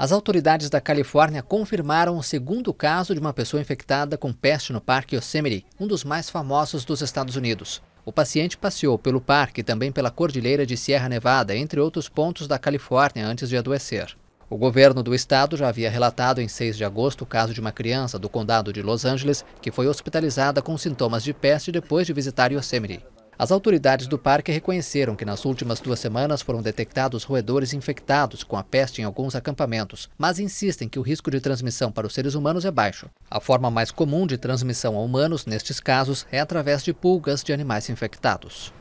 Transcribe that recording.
As autoridades da Califórnia confirmaram o segundo caso de uma pessoa infectada com peste no Parque Yosemite, um dos mais famosos dos Estados Unidos. O paciente passeou pelo parque e também pela cordilheira de Sierra Nevada, entre outros pontos da Califórnia, antes de adoecer. O governo do estado já havia relatado em 6 de agosto o caso de uma criança do condado de Los Angeles que foi hospitalizada com sintomas de peste depois de visitar Yosemite. As autoridades do parque reconheceram que nas últimas duas semanas foram detectados roedores infectados com a peste em alguns acampamentos, mas insistem que o risco de transmissão para os seres humanos é baixo. A forma mais comum de transmissão a humanos nestes casos é através de pulgas de animais infectados.